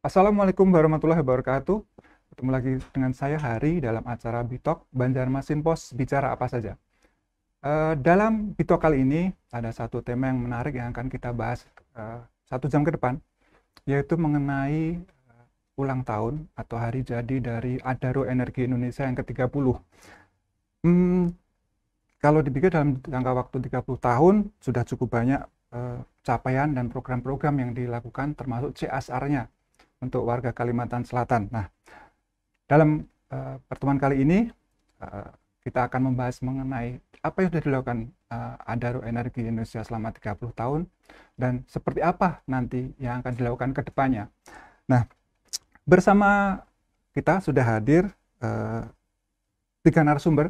Assalamualaikum warahmatullahi wabarakatuh. Ketemu lagi dengan saya Hari dalam acara Bitok Banjarmasin Pos Bicara Apa Saja. Uh, dalam Bitok kali ini ada satu tema yang menarik yang akan kita bahas uh, satu jam ke depan, yaitu mengenai uh, ulang tahun atau hari jadi dari Adaro Energi Indonesia yang ke-30. Hmm, kalau dipikir dalam jangka waktu 30 tahun sudah cukup banyak capaian dan program-program yang dilakukan termasuk CSR-nya untuk warga Kalimantan Selatan. Nah, dalam uh, pertemuan kali ini uh, kita akan membahas mengenai apa yang sudah dilakukan uh, eh, Adaro Energi Indonesia selama 30 tahun dan seperti apa nanti yang akan dilakukan ke depannya. Nah, bersama kita sudah hadir uh, tiga narasumber.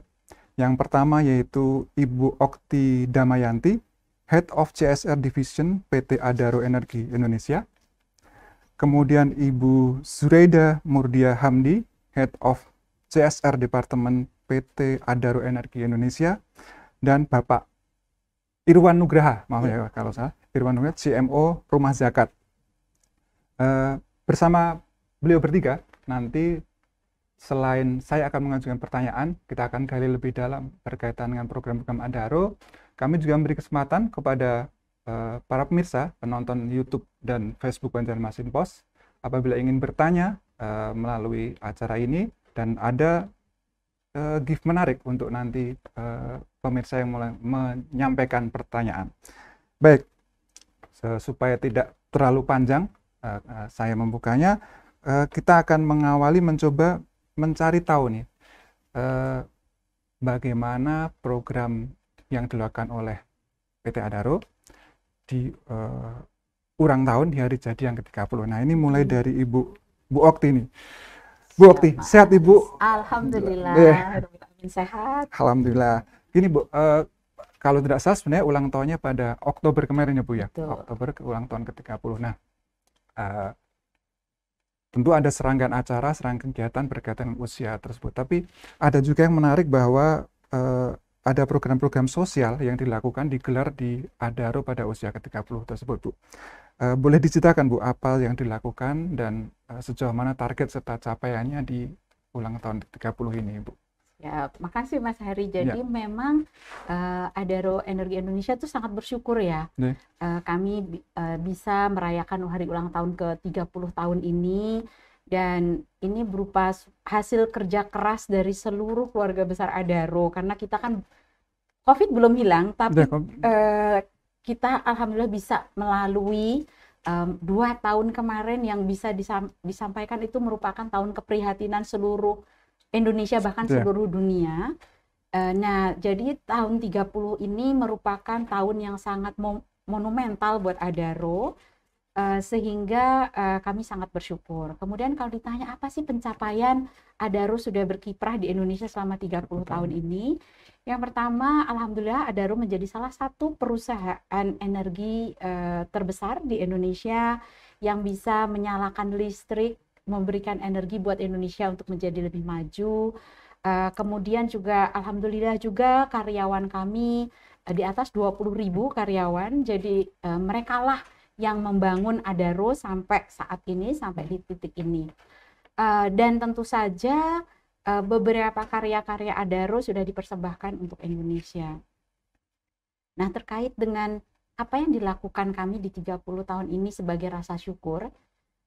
Yang pertama yaitu Ibu Okti Damayanti, Head of CSR Division PT Adaro Energi Indonesia kemudian Ibu Zureida Murdia Hamdi, Head of CSR Departemen PT Adaro Energi Indonesia, dan Bapak Irwan Nugraha, maaf ya, ya. kalau salah, Irwan Nugraha, CMO Rumah Zakat. Uh, bersama beliau bertiga, nanti selain saya akan mengajukan pertanyaan, kita akan gali lebih dalam berkaitan dengan program-program Adaro. Kami juga memberi kesempatan kepada Eh, para pemirsa, penonton YouTube dan Facebook Banjarmasin Pos, apabila ingin bertanya uh, melalui acara ini dan ada uh, gift menarik untuk nanti uh, pemirsa yang mulai menyampaikan pertanyaan. Baik, supaya tidak terlalu panjang, uh, uh, saya membukanya. Uh, kita akan mengawali mencoba mencari tahu nih uh, bagaimana program yang dilakukan oleh PT Adaro di uh, ulang tahun di hari jadi yang ke-30. Nah, ini mulai dari Ibu Bu Okti nih. Bu Okti, sehat Ibu? Alhamdulillah. Yeah. Eh. Sehat. Alhamdulillah. Gini Bu, uh, kalau tidak salah sebenarnya ulang tahunnya pada Oktober kemarin ya Bu ya. Betul. Oktober ulang tahun ke-30. Nah, uh, tentu ada serangkaian acara, serangkaian kegiatan berkaitan dengan usia tersebut. Tapi ada juga yang menarik bahwa uh, ada program-program sosial yang dilakukan digelar di Adaro pada usia ke-30 tersebut, Bu. E, boleh diceritakan, Bu, apa yang dilakukan dan e, sejauh mana target serta capaiannya di ulang tahun ke-30 ini, Bu? Ya, makasih Mas Hari. Ya. Jadi ya. memang uh, Adaro Energi Indonesia itu sangat bersyukur ya. ya. Uh, kami uh, bisa merayakan hari ulang tahun ke-30 tahun ini dan ini berupa hasil kerja keras dari seluruh keluarga besar Adaro karena kita kan COVID belum hilang tapi uh, kita alhamdulillah bisa melalui um, dua tahun kemarin yang bisa disam, disampaikan itu merupakan tahun keprihatinan seluruh Indonesia bahkan yeah. seluruh dunia. Uh, nah jadi tahun 30 ini merupakan tahun yang sangat monumental buat Adaro Eh, sehingga uh, kami sangat bersyukur. Kemudian kalau ditanya apa sih pencapaian Adaro sudah berkiprah di Indonesia selama 30 tahun ini? Yang pertama, alhamdulillah Adaro menjadi salah satu perusahaan energi uh, terbesar di Indonesia yang bisa menyalakan listrik, memberikan energi buat Indonesia untuk menjadi lebih maju. Uh, kemudian juga alhamdulillah juga karyawan kami uh, di atas 20.000 karyawan. Jadi uh, merekalah lah yang membangun Adaro sampai saat ini sampai di titik ini. Uh, dan tentu saja uh, beberapa karya-karya Adaro sudah dipersembahkan untuk Indonesia. Nah, terkait dengan apa yang dilakukan kami di 30 tahun ini sebagai rasa syukur,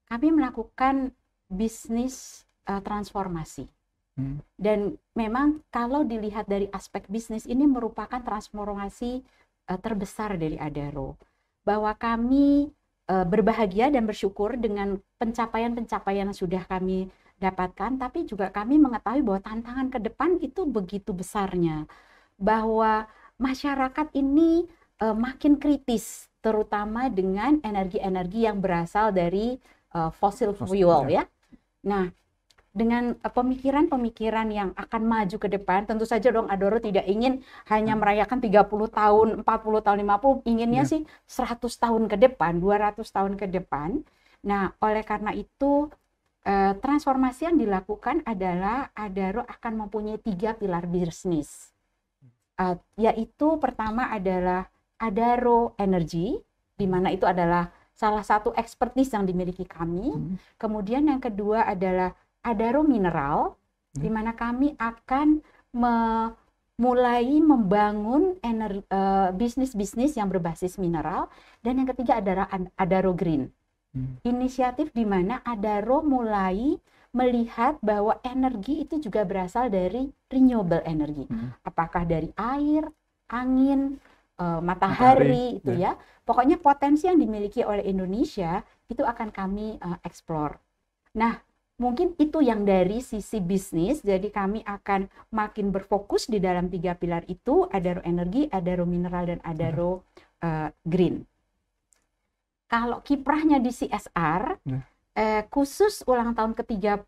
kami melakukan bisnis uh, transformasi. Hmm. Dan memang kalau dilihat dari aspek bisnis ini merupakan transformasi terbesar dari Adaro bahwa kami uh, berbahagia dan bersyukur dengan pencapaian-pencapaian yang sudah kami dapatkan, tapi juga kami mengetahui bahwa tantangan ke depan itu begitu besarnya, bahwa masyarakat ini uh, makin kritis, terutama dengan energi-energi yang berasal dari uh, eh, fossil fuel, fossil, ya. ya. Nah, dengan eh, pemikiran-pemikiran yang akan maju ke depan, tentu saja dong Adoro tidak ingin hanya hmm. merayakan 30 tahun, 40 tahun, 50, inginnya ya. sih 100 tahun ke depan, 200 tahun ke depan. Nah, oleh karena itu eh, transformasi yang dilakukan adalah Adaro akan mempunyai tiga pilar bisnis. Hmm. Eh, yaitu pertama adalah Adaro Energy, di mana itu adalah salah satu ekspertis yang dimiliki kami. Hmm. Kemudian yang kedua adalah adaro mineral hmm. di mana kami akan mulai membangun eh, bisnis-bisnis yang berbasis mineral dan yang ketiga adalah Adaro Green. Hmm. Inisiatif di mana Adaro mulai melihat bahwa energi itu juga berasal dari renewable energy. Hmm. Apakah dari air, angin, uh, matahari, matahari itu ya. ya. Pokoknya potensi yang dimiliki oleh Indonesia itu akan kami uh, explore. Nah, Mungkin itu yang dari sisi bisnis, jadi kami akan makin berfokus di dalam tiga pilar itu, ada Adaro Energi, ada Adaro Mineral, dan Adaro hmm. uh, eh, Green. Kalau kiprahnya di CSR, ya. eh, khusus ulang tahun ke-30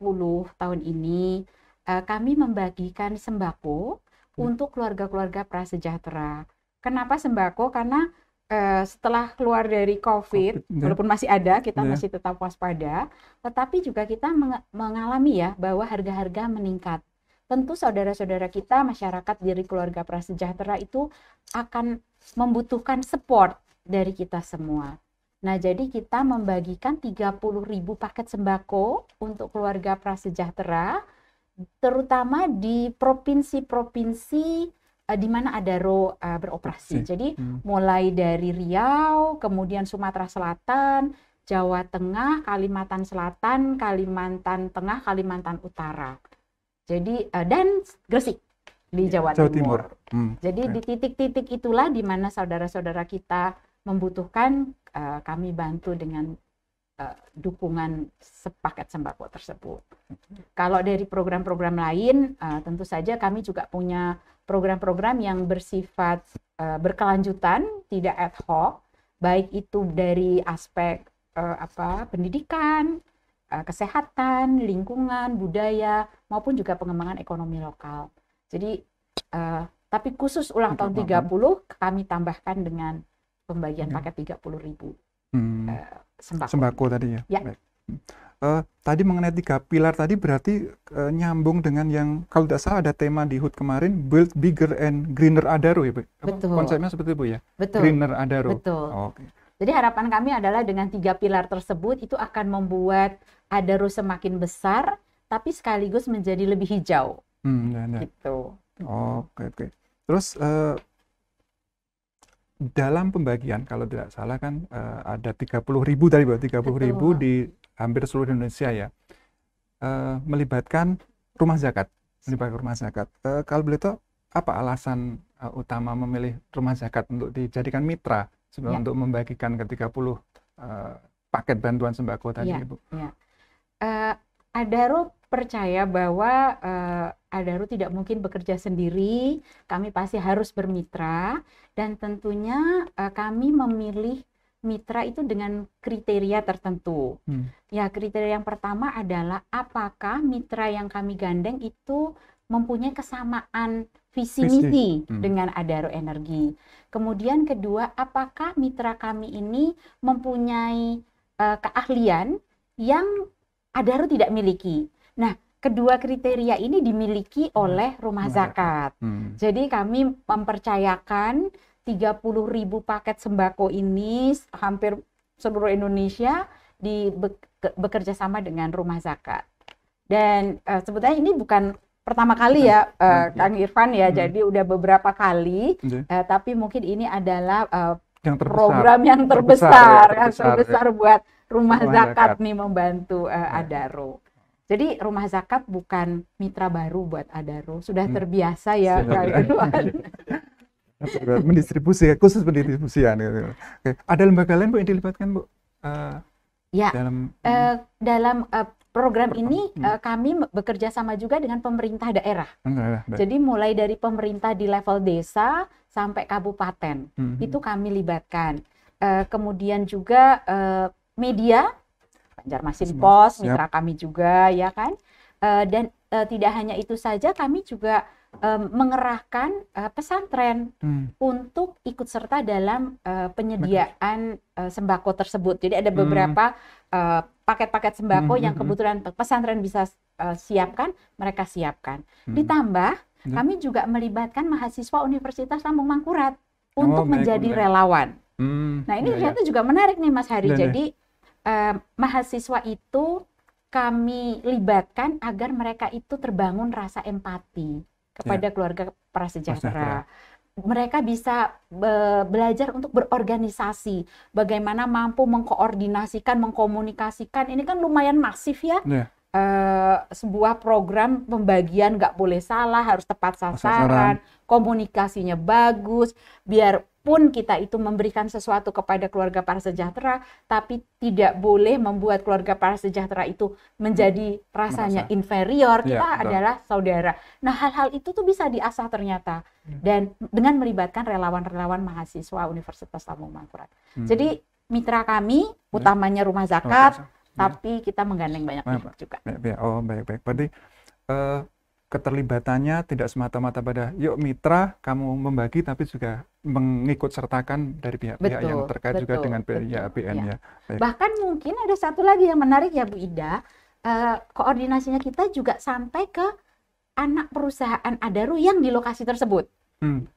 tahun ini, eh, kami membagikan sembako hmm. untuk keluarga-keluarga prasejahtera. Kenapa sembako? Karena Eh, setelah keluar dari COVID, COVID ya. walaupun masih ada, kita yeah. masih tetap waspada, tetapi juga kita meng mengalami ya bahwa harga-harga meningkat. Tentu saudara-saudara kita, masyarakat dari keluarga prasejahtera itu akan membutuhkan support dari kita semua. Nah, jadi kita membagikan 30.000 paket sembako untuk keluarga prasejahtera, terutama di provinsi-provinsi uh, di mana ada ro uh, beroperasi. Okay. Jadi hmm. mulai dari Riau, kemudian Sumatera Selatan, Jawa Tengah, Kalimantan Selatan, Kalimantan Tengah, Kalimantan Utara. Jadi uh, dan Gresik di iya, Jawa, Jawa Timur. Timur. Hmm. Jadi okay. di titik-titik itulah di mana saudara-saudara kita membutuhkan uh, kami bantu dengan Eh, dukungan sepaket sembako tersebut. Kalau dari program-program lain, uh, tentu saja kami juga punya program-program yang bersifat uh, berkelanjutan, tidak ad hoc, baik itu dari aspek uh, apa pendidikan, uh, kesehatan, lingkungan, budaya, maupun juga pengembangan ekonomi lokal. Jadi, uh, tapi khusus ulang tahun 30 kami tambahkan dengan pembagian iya. paket 30 Hmm. Eh, sembako. Sembako tadi ya. ya. Uh, tadi mengenai tiga pilar tadi berarti uh, nyambung dengan yang kalau tidak salah ada tema di HUT kemarin build bigger and greener Adaro ya, Bu. Betul. Konsepnya seperti itu Bu ya. Betul. Greener Adaro. Betul. Oh, Okay. Jadi harapan kami adalah dengan tiga pilar tersebut itu akan membuat Adaro semakin besar tapi sekaligus menjadi lebih hijau. Hmm, nah, nah. gitu. Oke, oh, oke. Okay, okay. Terus uh, dalam pembagian kalau tidak salah kan uh, ada 30 ribu tadi bahwa 30 Betul. ribu di hampir seluruh Indonesia ya uh, melibatkan rumah zakat melibatkan rumah zakat uh, kalau boleh tahu apa alasan uh, utama memilih rumah zakat untuk dijadikan mitra sebelum ya. untuk membagikan ke 30 uh, paket bantuan sembako tadi ya, Ibu? Ya. Uh, ada percaya bahwa uh, Adaru tidak mungkin bekerja sendiri, kami pasti harus bermitra dan tentunya uh, kami memilih mitra itu dengan kriteria tertentu. Hmm. Ya, kriteria yang pertama adalah apakah mitra yang kami gandeng itu mempunyai kesamaan visi misi hmm. dengan Adaro Energi. Kemudian kedua, apakah mitra kami ini mempunyai uh, keahlian yang Adaro tidak miliki. Nah, kedua kriteria ini dimiliki oleh rumah zakat. Hmm. Jadi kami mempercayakan ribu paket sembako ini hampir seluruh Indonesia di bekerja sama dengan rumah zakat. Dan uh, sebetulnya ini bukan pertama kali ya uh, hmm. Iya. Kang Irfan ya, hmm. jadi udah beberapa kali, hmm. uh, tapi mungkin ini adalah uh, yang terbesar, program yang terbesar, terbesar, ya, terbesar, yang terbesar ya. buat rumah, rumah zakat, zakat nih membantu uh, ya. Adaro. Jadi rumah zakat bukan mitra baru buat Adaro, sudah hmm. terbiasa ya kalian. mendistribusi khusus pendistribusian gitu. Oke. Ada lembaga lain Bu yang dilibatkan Bu? Uh, ya. Dalam uh, dalam uh, program ini hmm. uh, kami bekerja sama juga dengan pemerintah daerah. Enggak, Jadi mulai dari pemerintah di level desa sampai kabupaten. Hmm. Itu kami libatkan. Uh, kemudian juga uh, media Banjarmasin Pos, mitra mitra kami juga ya kan. Uh, dan uh, tidak hanya itu saja, kami juga eh, mengerahkan uh, pesantren hmm. untuk ikut serta dalam uh, penyediaan uh, sembako tersebut. Jadi ada hmm. beberapa paket-paket hmm. sembako hmm. yang hmm, hmm. kebetulan pesantren bisa uh, siapkan, mereka siapkan. Hmm. Ditambah kami juga melibatkan mahasiswa Universitas Lambung Mangkurat untuk oh, menjadi relawan. Hmm, nah ini ya, ya. ternyata ya. juga menarik nih Mas Hari. ya, Jadi eh, mahasiswa itu kami libatkan agar mereka itu terbangun rasa empati kepada ya. keluarga prasejahtera. mereka bisa be belajar untuk berorganisasi, bagaimana mampu mengkoordinasikan, mengkomunikasikan. Ini kan lumayan masif ya, ya uh, sebuah program pembagian nggak boleh salah, harus tepat sasaran, sasaran, komunikasinya bagus, biarpun kita itu memberikan sesuatu kepada keluarga para sejahtera, tapi tidak boleh membuat keluarga para sejahtera itu menjadi hmm, rasanya Merasa. inferior. Iya, kita ya, adalah saudara. Nah, hal-hal itu tuh bisa diasah ternyata hmm. dan dengan melibatkan relawan-relawan mahasiswa Universitas Lampung Mangkurat. Hmm. Jadi mitra kami, hmm. utamanya rumah zakat, tapi kita menggandeng banyak pihak juga. Ya, oh baik-baik. Berarti uh, keterlibatannya tidak semata-mata pada yuk mitra kamu membagi tapi juga mengikut sertakan dari pihak-pihak yang terkait betul, juga dengan betul, iya. ya, APN ya. ya. Bahkan mungkin ada satu lagi yang menarik ya Bu Ida, uh, koordinasinya kita juga sampai ke anak perusahaan Adaru yang di lokasi tersebut. Hmm.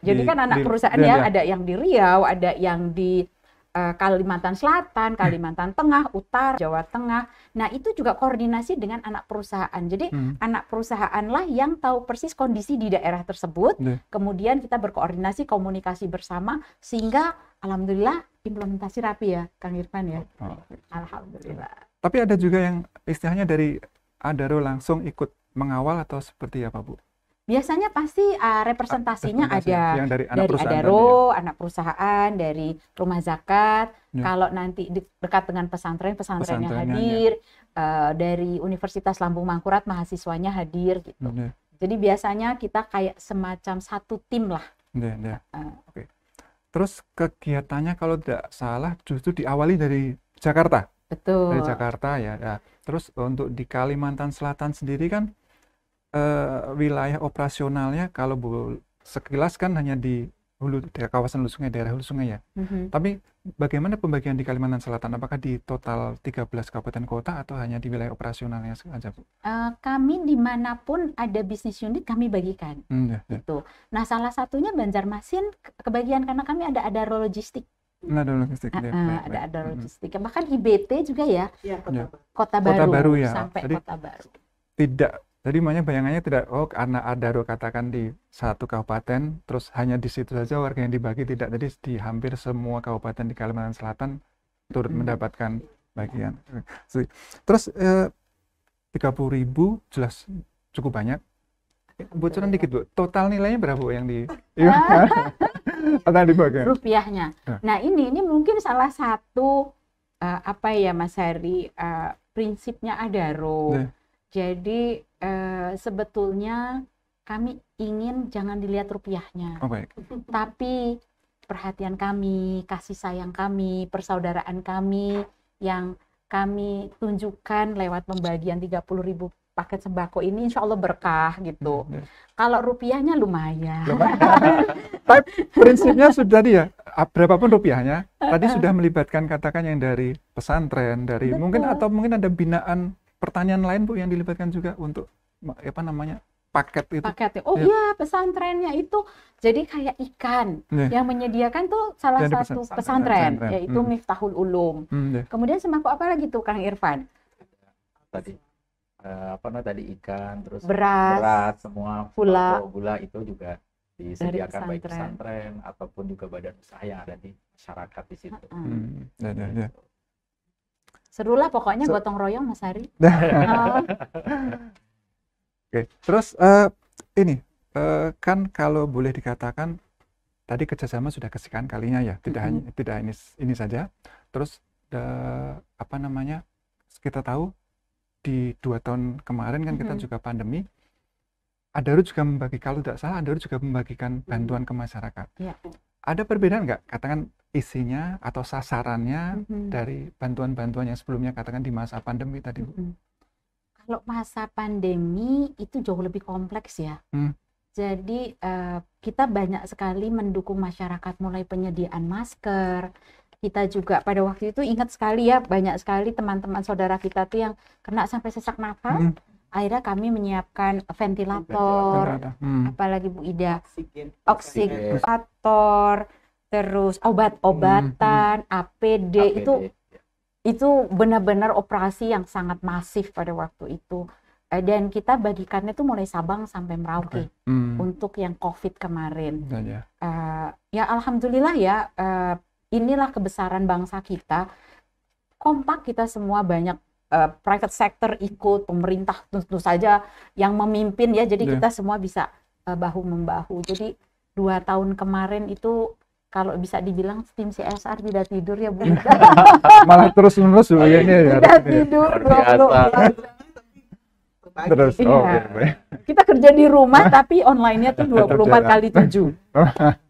Jadi di, kan anak di, perusahaan di, ya, ya ada yang di Riau, ada yang di Eh, Kalimantan Selatan, hmm. Kalimantan Tengah, Utara, Jawa Tengah. Nah, itu juga koordinasi dengan anak perusahaan. Jadi, hmm. anak perusahaanlah yang tahu persis kondisi di daerah tersebut. Hmm. Kemudian kita berkoordinasi, komunikasi bersama sehingga alhamdulillah implementasi rapi ya, Kang Irfan ya. Oh. Alhamdulillah. Tapi ada juga yang istilahnya dari Adaro langsung ikut mengawal atau seperti apa, Bu? biasanya pasti uh, representasinya A ada yang dari, anak, dari perusahaan adaro, kan ya. anak perusahaan, dari rumah zakat. Ya. Kalau nanti de dekat dengan pesantren, pesantrennya ya. hadir, ya. uh, dari Universitas Lambung Mangkurat mahasiswanya hadir gitu. Ya. Jadi biasanya kita kayak semacam satu tim lah. Ya, ya. Uh, Oke. Terus kegiatannya kalau tidak salah justru diawali dari Jakarta. Betul. Dari Jakarta ya. ya. Terus untuk di Kalimantan Selatan sendiri kan uh, wilayah operasionalnya kalau sekilas kan hanya di hulu di kawasan hulu sungai daerah hulu sungai ya. Mm-hmm. Tapi bagaimana pembagian di Kalimantan Selatan? Apakah di total 13 kabupaten kota atau hanya di wilayah operasionalnya saja, Bu? Uh, kami dimanapun ada bisnis unit kami bagikan. Mm, yeah, ya. Gitu. Nah, salah satunya Banjarmasin kebagian karena kami ada ada logistik. Nah, ada logistik. Uh, ya, eh, baik, ada baik. ada hmm. logistik. hmm Bahkan IBT juga ya. ya kota, ya. kota baru. Kota baru ya. Sampai Jadi, kota baru. Tidak jadi banyak bayangannya tidak oh anak adaro katakan di satu kabupaten terus hanya di situ saja warga yang dibagi tidak jadi di hampir semua kabupaten di Kalimantan Selatan turut hmm. mendapatkan bagian. Terus eh, puluh ribu jelas cukup banyak. Bocoran dikit bu, total nilainya berapa yang di ah. total di bagian? Ya? Rupiahnya. Ya. Nah ini ini mungkin salah satu uh, apa ya Mas Hari uh, eh, prinsipnya Adaro. Yeah jadi eh, sebetulnya kami ingin jangan dilihat rupiahnya, oh, baik. tapi perhatian kami, kasih sayang kami, persaudaraan kami yang kami tunjukkan lewat pembagian 30 ribu paket sembako ini insya Allah berkah gitu. Hmm. Ya. Kalau rupiahnya lumayan. lumayan. Tapi prinsipnya sudah dia ya, ah, berapapun rupiahnya. Tadi sudah melibatkan katakan yang dari pesantren, dari Betul. mungkin atau mungkin ada binaan pertanyaan lain bu yang dilibatkan juga untuk apa namanya paket itu paket ya. oh iya ya, pesantrennya itu jadi kayak ikan ya. yang menyediakan tuh salah jadi satu pesantren, pesantren, pesantren. yaitu hmm. Miftahul Ulum hmm, ya. kemudian semangku apa lagi tuh Kang Irfan tadi uh, apa namanya tadi ikan terus beras, beras semua gula gula itu juga disediakan pesantren. baik pesantren ataupun juga badan usaha yang ada di masyarakat di situ. Hmm. Ya, ya, ya lah pokoknya so, gotong royong Mas Hari. oh. Oke, terus uh, ini uh, kan kalau boleh dikatakan tadi kerjasama sudah kesekian kalinya ya, tidak mm -hmm. hanya tidak ini ini saja. Terus uh, apa namanya kita tahu di dua tahun kemarin kan mm -hmm. kita juga pandemi. Adaru juga membagi kalau tidak salah Adaru juga membagikan bantuan ke masyarakat. Yeah. Ada perbedaan nggak? Katakan isinya atau sasarannya mm-hmm. dari bantuan-bantuan yang sebelumnya katakan di masa pandemi tadi Mm-hmm. Kalau masa pandemi itu jauh lebih kompleks ya. Mm. Jadi uh, kita banyak sekali mendukung masyarakat mulai penyediaan masker. Kita juga pada waktu itu ingat sekali ya banyak sekali teman-teman saudara kita tuh yang kena sampai sesak nafas. Mm. Akhirnya kami menyiapkan ventilator, ventilator. Hmm. apalagi Bu Ida, oksigen, oksigen. oksigen. oksigen. oksigen terus obat-obatan, hmm. hmm. APD, APD itu ya. itu benar-benar operasi yang sangat masif pada waktu itu. Eh, dan kita bagikannya itu mulai Sabang sampai Merauke okay. hmm. untuk yang COVID kemarin. Uh, ya alhamdulillah ya uh, inilah kebesaran bangsa kita. Kompak kita semua banyak uh, private sector ikut, pemerintah tentu saja yang memimpin ya. Jadi yeah. kita semua bisa uh, bahu membahu. Jadi dua tahun kemarin itu kalau bisa dibilang tim CSR tidak tidur ya Bu. Iya. Malah terus menerus ya ini ya. Tidak tidur. Terus, iya. oh, okay. Kita kerja di rumah tapi online-nya tuh 24 kali 7.